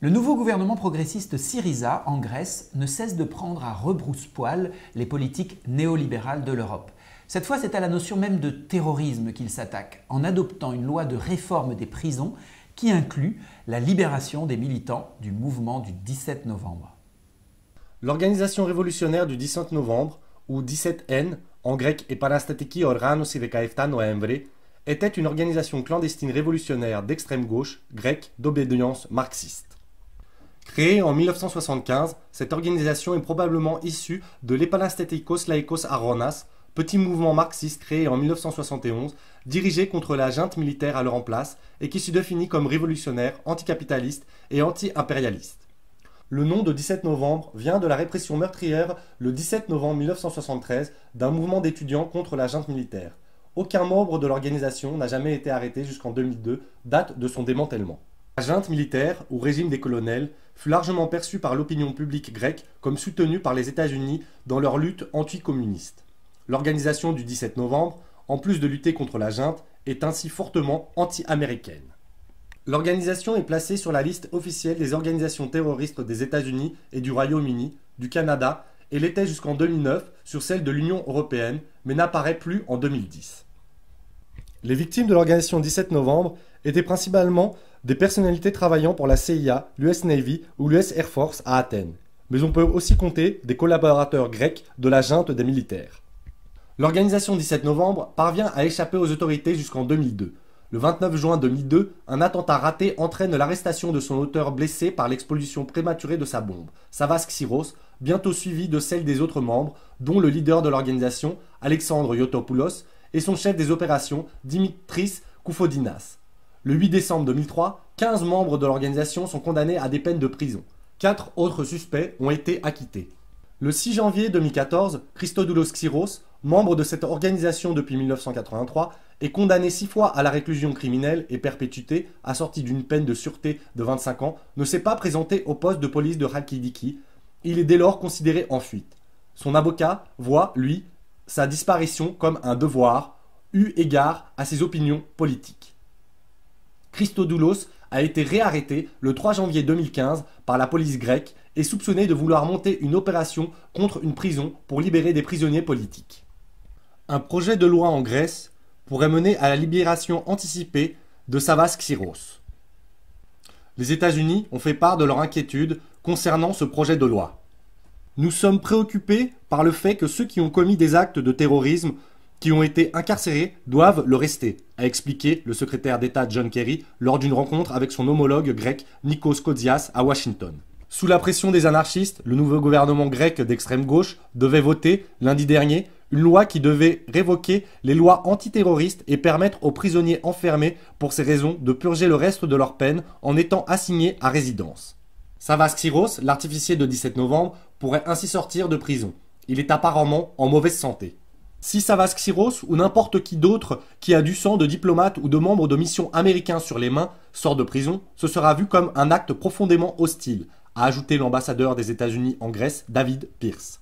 Le nouveau gouvernement progressiste Syriza en Grèce ne cesse de prendre à rebrousse-poil les politiques néolibérales de l'Europe. Cette fois, c'est à la notion même de terrorisme qu'il s'attaque, en adoptant une loi de réforme des prisons qui inclut la libération des militants du mouvement du 17 novembre. L'organisation révolutionnaire du 17 novembre, ou 17N, en grec panastatiki Οργάνωση 17 novembre, était une organisation clandestine révolutionnaire d'extrême gauche, grecque, d'obédience marxiste. Créée en 1975, cette organisation est probablement issue de l'Epanastetikos Laikos Aronas, petit mouvement marxiste créé en 1971, dirigé contre la junte militaire à leur place et qui se définit comme révolutionnaire, anticapitaliste et anti-impérialiste. Le nom de 17 novembre vient de la répression meurtrière le 17 novembre 1973 d'un mouvement d'étudiants contre la junte militaire. Aucun membre de l'organisation n'a jamais été arrêté jusqu'en 2002, date de son démantèlement. La junte militaire, ou régime des colonels, fut largement perçue par l'opinion publique grecque comme soutenue par les États-Unis dans leur lutte anticommuniste. L'organisation du 17 novembre, en plus de lutter contre la junte, est ainsi fortement anti-américaine. L'organisation est placée sur la liste officielle des organisations terroristes des États-Unis et du Royaume-Uni, du Canada, et l'était jusqu'en 2009 sur celle de l'Union européenne, mais n'apparaît plus en 2010. Les victimes de l'organisation 17 novembre étaient principalement des personnalités travaillant pour la CIA, l'US Navy ou l'US Air Force à Athènes. Mais on peut aussi compter des collaborateurs grecs de la junte des militaires. L'organisation 17 novembre parvient à échapper aux autorités jusqu'en 2002. Le 29 juin 2002, un attentat raté entraîne l'arrestation de son auteur blessé par l'explosion prématurée de sa bombe, Savas Xyros, bientôt suivi de celle des autres membres, dont le leader de l'organisation, Alexandre Yotopoulos, et son chef des opérations, Dimitris Koufodinas. Le 8 décembre 2003, 15 membres de l'organisation sont condamnés à des peines de prison. Quatre autres suspects ont été acquittés. Le 6 janvier 2014, Christodoulos Xiros, membre de cette organisation depuis 1983, est condamné six fois à la réclusion criminelle et perpétuité, assortie d'une peine de sûreté de 25 ans, ne s'est pas présenté au poste de police de Halkidiki. Il est dès lors considéré en fuite. Son avocat voit, lui, sa disparition comme un devoir, eu égard à ses opinions politiques. Christodoulos a été réarrêté le 3 janvier 2015 par la police grecque et soupçonné de vouloir monter une opération contre une prison pour libérer des prisonniers politiques. Un projet de loi en Grèce pourrait mener à la libération anticipée de Savas Xyros. Les États-Unis ont fait part de leur inquiétude concernant ce projet de loi. Nous sommes préoccupés par le fait que ceux qui ont commis des actes de terrorisme qui ont été incarcérés doivent le rester, a expliqué le secrétaire d'État John Kerry lors d'une rencontre avec son homologue grec Nikos Kodzias à Washington. Sous la pression des anarchistes, le nouveau gouvernement grec d'extrême gauche devait voter lundi dernier une loi qui devait révoquer les lois antiterroristes et permettre aux prisonniers enfermés pour ces raisons de purger le reste de leur peine en étant assignés à résidence. Savas Xiros, l'artificier de 17 novembre, pourrait ainsi sortir de prison. Il est apparemment en mauvaise santé. Si Savas Xyros ou n'importe qui d'autre qui a du sang de diplomate ou de membre de mission américain sur les mains sort de prison, ce sera vu comme un acte profondément hostile, a ajouté l'ambassadeur des États-Unis en Grèce, David Pierce.